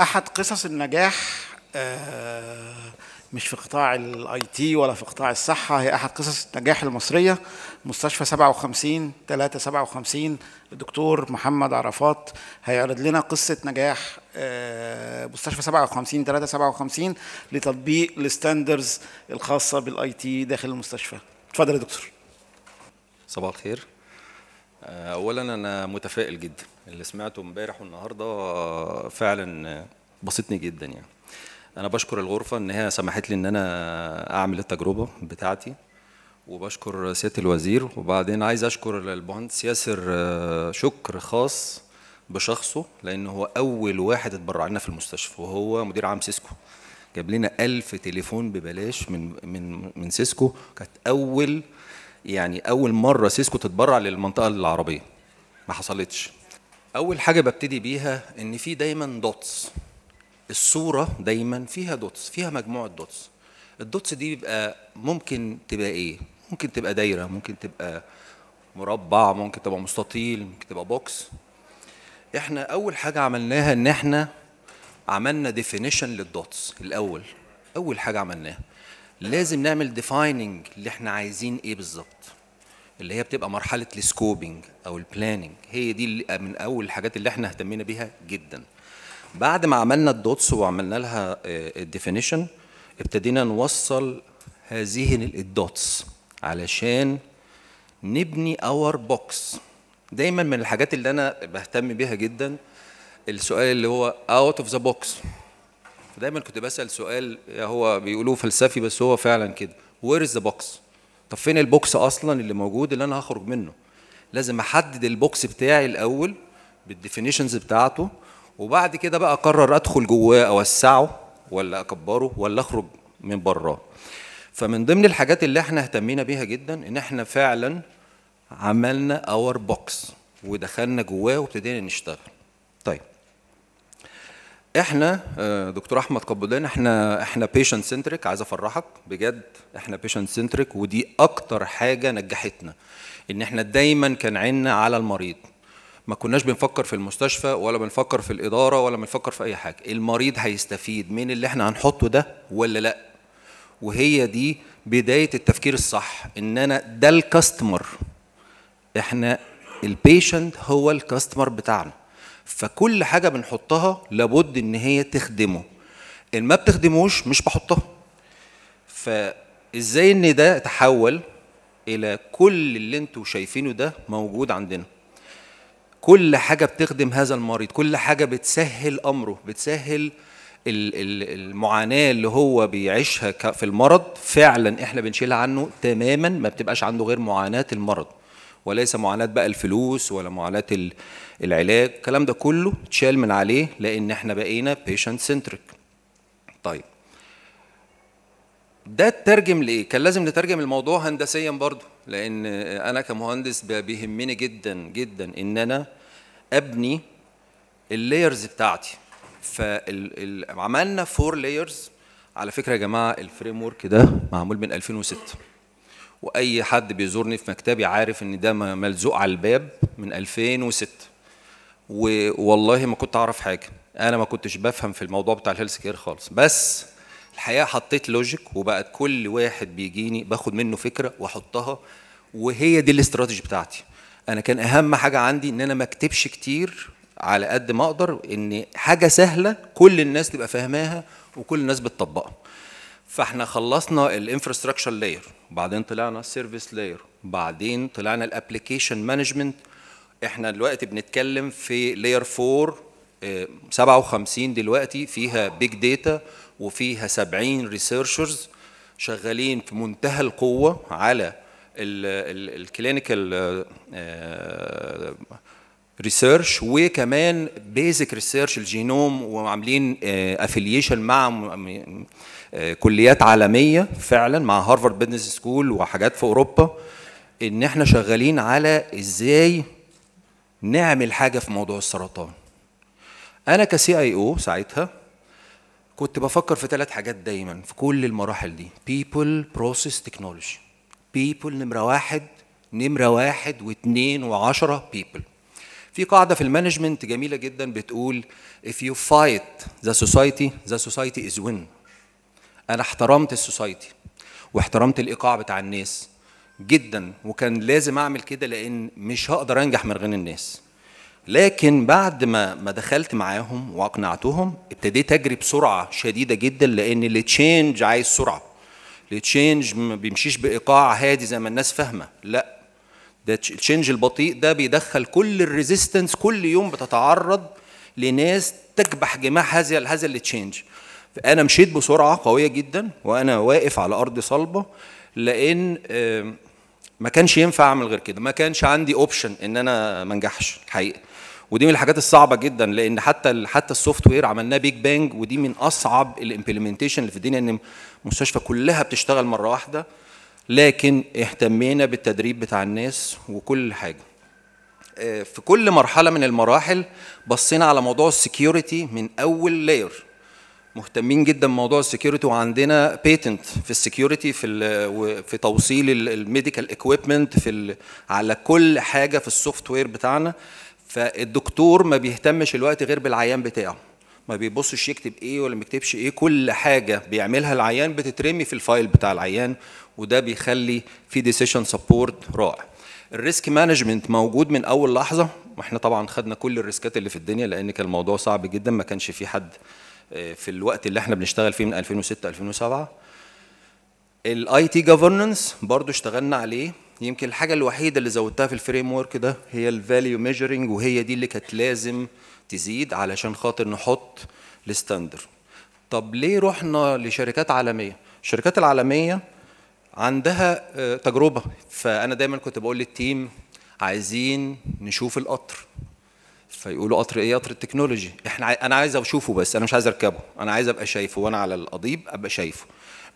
احد قصص النجاح آه، مش في قطاع الاي تي ولا في قطاع الصحه هي احد قصص النجاح المصريه مستشفى 57 3 57 الدكتور محمد عرفات هيعرض لنا قصه نجاح آه، مستشفى 57 3 57 لتطبيق الستاندرز الخاصه بالاي تي داخل المستشفى اتفضل يا دكتور صباح الخير آه، اولا انا متفائل جدا اللي سمعته امبارح والنهارده فعلا بسطني جدا يعني انا بشكر الغرفه ان هي سمحت لي ان انا اعمل التجربه بتاعتي وبشكر سياده الوزير وبعدين عايز اشكر المهندس ياسر آه، شكر خاص بشخصه لان هو اول واحد اتبرع لنا في المستشفى وهو مدير عام سيسكو جاب لنا ألف تليفون ببلاش من من من سيسكو كانت اول يعني اول مره سيسكو تتبرع للمنطقه العربيه ما حصلتش اول حاجه ببتدي بيها ان في دايما دوتس الصوره دايما فيها دوتس فيها مجموعه دوتس الدوتس دي بيبقى ممكن تبقى ايه ممكن تبقى دايره ممكن تبقى مربع ممكن تبقى مستطيل ممكن تبقى بوكس احنا اول حاجه عملناها ان احنا عملنا ديفينيشن للدوتس الاول اول حاجه عملناها لازم نعمل ديفايننج اللي احنا عايزين ايه بالظبط اللي هي بتبقى مرحله السكوبنج او البلاننج هي دي من اول الحاجات اللي احنا اهتمينا بيها جدا بعد ما عملنا الدوتس وعملنا لها الديفينيشن آه، ابتدينا نوصل هذه الدوتس علشان نبني اور بوكس دايما من الحاجات اللي انا بهتم بيها جدا السؤال اللي هو اوت اوف ذا بوكس دايما كنت بسال سؤال هو بيقولوه فلسفي بس هو فعلا كده وير از ذا بوكس طب فين البوكس اصلا اللي موجود اللي انا هخرج منه لازم احدد البوكس بتاعي الاول بالديفينيشنز بتاعته وبعد كده بقى اقرر ادخل جواه اوسعه ولا اكبره ولا اخرج من براه فمن ضمن الحاجات اللي احنا اهتمينا بيها جدا ان احنا فعلا عملنا اور بوكس ودخلنا جواه وابتدينا نشتغل احنا آه، دكتور احمد قبضان احنا احنا بيشنت سنتريك عايز افرحك بجد احنا بيشنت سنتريك ودي اكتر حاجه نجحتنا ان احنا دايما كان عيننا على المريض ما كناش بنفكر في المستشفى ولا بنفكر في الاداره ولا بنفكر في اي حاجه المريض هيستفيد من اللي احنا هنحطه ده ولا لا وهي دي بدايه التفكير الصح ان انا ده الكاستمر احنا البيشنت هو الكاستمر بتاعنا فكل حاجه بنحطها لابد ان هي تخدمه ان ما بتخدموش مش بحطها فازاي ان ده تحول الى كل اللي انتوا شايفينه ده موجود عندنا كل حاجة بتخدم هذا المريض كل حاجة بتسهل أمره بتسهل المعاناة اللي هو بيعيشها في المرض فعلا احنا بنشيلها عنه تماما ما بتبقاش عنده غير معاناة المرض وليس معاناة بقى الفلوس ولا معاناة العلاج الكلام ده كله اتشال من عليه لأن احنا بقينا patient centric طيب ده ترجم لإيه؟ كان لازم نترجم الموضوع هندسيا برضه لأن أنا كمهندس بيهمني جدا جدا إن أنا أبني اللايرز بتاعتي فعملنا فور لايرز على فكره يا جماعه الفريم ورك ده معمول من 2006 واي حد بيزورني في مكتبي عارف ان ده ملزوق على الباب من 2006 والله ما كنت اعرف حاجه انا ما كنتش بفهم في الموضوع بتاع الهيلث كير خالص بس الحقيقه حطيت لوجيك وبقت كل واحد بيجيني باخد منه فكره واحطها وهي دي الاستراتيجي بتاعتي انا كان اهم حاجه عندي ان انا ما اكتبش كتير على قد ما اقدر ان حاجه سهله كل الناس تبقى فاهماها وكل الناس بتطبقها فاحنا خلصنا الانفراستراكشر لاير وبعدين طلعنا السيرفيس لاير وبعدين طلعنا الابلكيشن مانجمنت احنا دلوقتي بنتكلم في لاير 4 57 دلوقتي فيها بيج داتا وفيها 70 ريسيرشرز شغالين في منتهى القوه على الكلينيكال ريسيرش وكمان بيزك ريسيرش الجينوم وعاملين افيليشن آه، مع آه، كليات عالميه فعلا مع هارفارد بزنس سكول وحاجات في اوروبا ان احنا شغالين على ازاي نعمل حاجه في موضوع السرطان انا كسي اي او ساعتها كنت بفكر في ثلاث حاجات دايما في كل المراحل دي بيبل بروسيس تكنولوجي بيبل نمره واحد نمره واحد واثنين وعشرة بيبل في قاعدة في المانجمنت جميلة جدا بتقول if you fight the society the society is win أنا احترمت السوسايتي واحترمت الإيقاع بتاع الناس جدا وكان لازم أعمل كده لأن مش هقدر أنجح من غير الناس لكن بعد ما ما دخلت معاهم واقنعتهم ابتديت اجري بسرعه شديده جدا لان التشينج عايز سرعه التشينج ما بيمشيش بايقاع هادي زي ما الناس فاهمه لا ده التشنج البطيء ده بيدخل كل الريزيستنس كل يوم بتتعرض لناس تكبح جماح هذا هذا التشنج فانا مشيت بسرعه قويه جدا وانا واقف على ارض صلبه لان ما كانش ينفع اعمل غير كده ما كانش عندي اوبشن ان انا ما انجحش الحقيقه ودي من الحاجات الصعبه جدا لان حتى حتى السوفت وير عملناه بيج بانج ودي من اصعب الامبلمنتيشن اللي في الدنيا ان المستشفى كلها بتشتغل مره واحده لكن اهتمينا بالتدريب بتاع الناس وكل حاجه آه، في كل مرحله من المراحل بصينا على موضوع السكيورتي من اول لاير مهتمين جدا بموضوع السكيورتي وعندنا بيتنت في السكيورتي في في توصيل الميديكال اكويبمنت في على كل حاجه في السوفت وير بتاعنا فالدكتور ما بيهتمش الوقت غير بالعيان بتاعه ما بيبصش يكتب ايه ولا ما يكتبش ايه كل حاجه بيعملها العيان بتترمي في الفايل بتاع العيان وده بيخلي في ديسيشن سبورت رائع الريسك مانجمنت موجود من اول لحظه واحنا طبعا خدنا كل الريسكات اللي في الدنيا لان كان الموضوع صعب جدا ما كانش في حد آه، في الوقت اللي احنا بنشتغل فيه من 2006 2007 الاي تي جفرنس برضو اشتغلنا عليه يمكن الحاجه الوحيده اللي زودتها في الفريم ورك ده هي الفاليو ميجرنج وهي دي اللي كانت لازم تزيد علشان خاطر نحط الستاندر طب ليه رحنا لشركات عالميه الشركات العالميه عندها آه، تجربه فانا دايما كنت بقول للتيم عايزين نشوف القطر فيقولوا قطر ايه قطر التكنولوجي احنا انا عايز اشوفه بس انا مش عايز اركبه انا عايز ابقى شايفه وانا على القضيب ابقى شايفه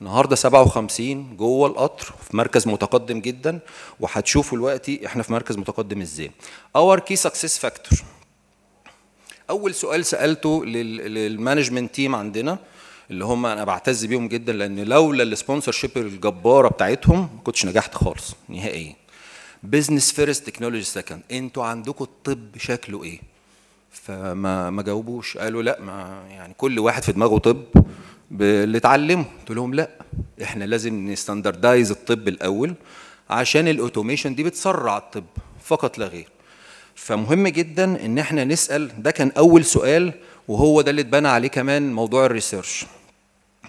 النهارده 57 جوه القطر في مركز متقدم جدا وهتشوفوا دلوقتي احنا في مركز متقدم ازاي اور كي سكسس فاكتور اول سؤال سالته للمانجمنت تيم عندنا اللي هم انا بعتز بيهم جدا لان لولا السبونسر شيب الجباره بتاعتهم ما كنتش نجحت خالص نهائيا بزنس فيرست تكنولوجي سكند انتوا عندكم الطب شكله ايه فما ما جاوبوش قالوا لا ما يعني كل واحد في دماغه طب اللي اتعلمه قلت لهم لا احنا لازم نستاندردايز الطب الاول عشان الاوتوميشن دي بتسرع الطب فقط لا غير فمهم جدا ان احنا نسال ده كان اول سؤال وهو ده اللي اتبنى عليه كمان موضوع الريسيرش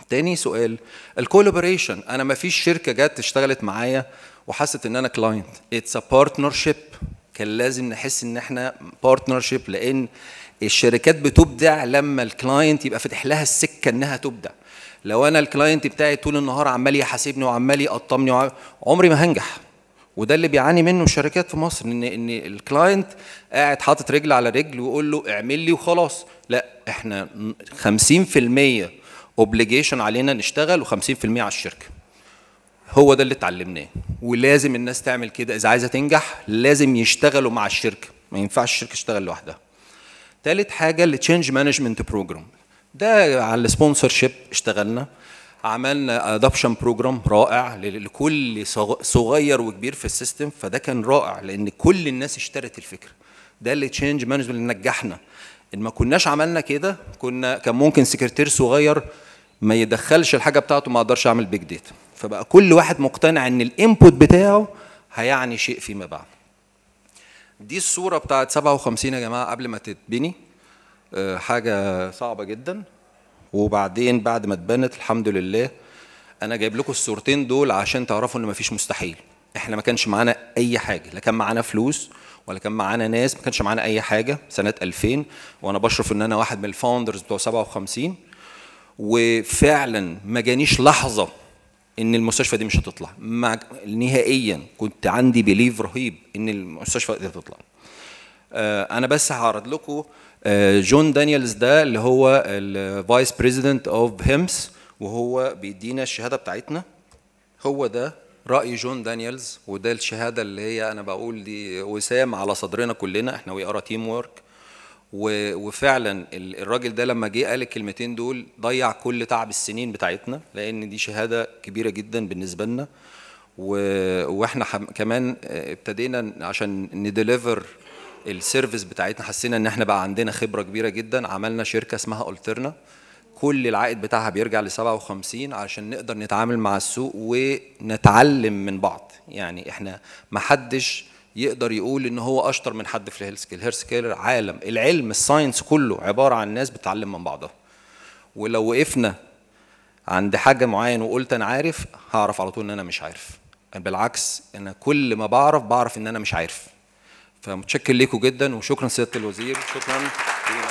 تاني سؤال الكولابوريشن انا ما فيش شركه جت اشتغلت معايا وحست ان انا كلاينت اتس ا بارتنرشيب كان لازم نحس ان احنا بارتنرشيب لان الشركات بتبدع لما الكلاينت يبقى فاتح لها السكه انها تبدع لو انا الكلاينت بتاعي طول النهار عمال يحاسبني وعمال يقطمني عمري ما هنجح وده اللي بيعاني منه الشركات في مصر ان ان الكلاينت قاعد حاطط رجل على رجل ويقول له اعمل لي وخلاص لا احنا 50% اوبليجيشن علينا نشتغل و50% على الشركه هو ده اللي اتعلمناه ولازم الناس تعمل كده اذا عايزه تنجح لازم يشتغلوا مع الشركه ما ينفعش الشركه تشتغل لوحدها ثالث حاجه التشينج مانجمنت بروجرام ده على السبونسر شيب اشتغلنا عملنا ادابشن بروجرام رائع لكل صغير وكبير في السيستم فده كان رائع لان كل الناس اشترت الفكره ده اللي تشينج مانجمنت اللي نجحنا ان ما كناش عملنا كده كنا كان ممكن سكرتير صغير ما يدخلش الحاجه بتاعته ما اقدرش اعمل بيج داتا فبقى كل واحد مقتنع ان الانبوت بتاعه هيعني شيء فيما بعد دي الصوره بتاعت 57 يا جماعه قبل ما تتبني آه، حاجه صعبه جدا وبعدين بعد ما اتبنت الحمد لله انا جايب لكم الصورتين دول عشان تعرفوا ان مفيش مستحيل احنا ما كانش معانا اي حاجه لا كان معانا فلوس ولا كان معانا ناس ما كانش معانا اي حاجه سنه 2000 وانا بشرف ان انا واحد من الفاوندرز بتوع 57 وفعلا ما جانيش لحظه ان المستشفى دي مش هتطلع مع نهائيا كنت عندي بليف رهيب ان المستشفى دي هتطلع آه، انا بس هعرض لكم آه، جون دانييلز ده اللي هو الفايس بريزيدنت اوف هيمس وهو بيدينا الشهاده بتاعتنا هو ده راي جون دانييلز وده الشهاده اللي هي انا بقول دي وسام على صدرنا كلنا احنا وي ار تيم وورك وفعلا الراجل ده لما جه قال الكلمتين دول ضيع كل تعب السنين بتاعتنا لان دي شهاده كبيره جدا بالنسبه لنا واحنا كمان ابتدينا عشان نديليفر السيرفيس بتاعتنا حسينا ان احنا بقى عندنا خبره كبيره جدا عملنا شركه اسمها الترنا كل العائد بتاعها بيرجع ل 57 عشان نقدر نتعامل مع السوق ونتعلم من بعض يعني احنا ما حدش يقدر يقول ان هو اشطر من حد في الهيلث سكيل الهيلث سكيل عالم العلم الساينس كله عباره عن ناس بتتعلم من بعضها ولو وقفنا عند حاجه معينه وقلت انا عارف هعرف على طول ان انا مش عارف بالعكس انا كل ما بعرف بعرف ان انا مش عارف فمتشكر ليكم جدا وشكرا سياده الوزير شكرا